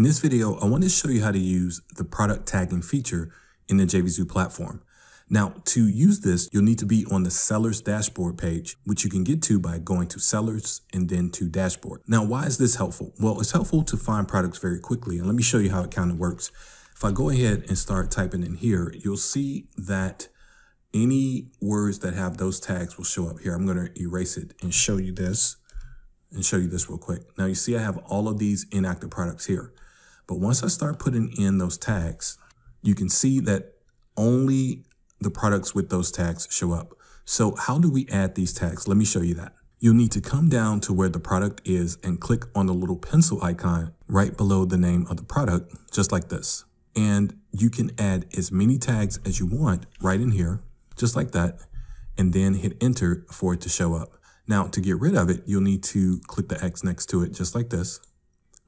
In this video, I want to show you how to use the product tagging feature in the JVZoo platform. Now, to use this, you'll need to be on the seller's dashboard page, which you can get to by going to sellers and then to dashboard. Now, why is this helpful? Well, it's helpful to find products very quickly. And let me show you how it kind of works. If I go ahead and start typing in here, you'll see that any words that have those tags will show up here. I'm going to erase it and show you this and show you this real quick. Now you see I have all of these inactive products here. But once I start putting in those tags, you can see that only the products with those tags show up. So how do we add these tags? Let me show you that. You'll need to come down to where the product is and click on the little pencil icon right below the name of the product, just like this. And you can add as many tags as you want right in here, just like that, and then hit enter for it to show up. Now to get rid of it, you'll need to click the X next to it, just like this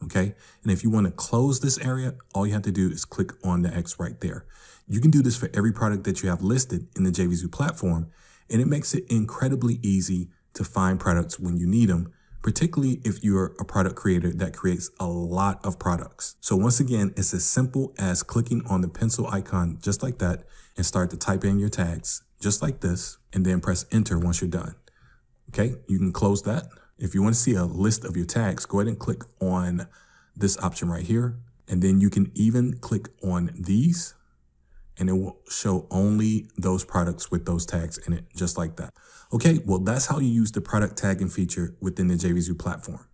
okay? And if you wanna close this area, all you have to do is click on the X right there. You can do this for every product that you have listed in the JVZoo platform, and it makes it incredibly easy to find products when you need them, particularly if you're a product creator that creates a lot of products. So once again, it's as simple as clicking on the pencil icon just like that and start to type in your tags just like this, and then press enter once you're done. Okay, you can close that. If you want to see a list of your tags, go ahead and click on this option right here. And then you can even click on these and it will show only those products with those tags in it, just like that. Okay, well, that's how you use the product tagging feature within the JVZoo platform.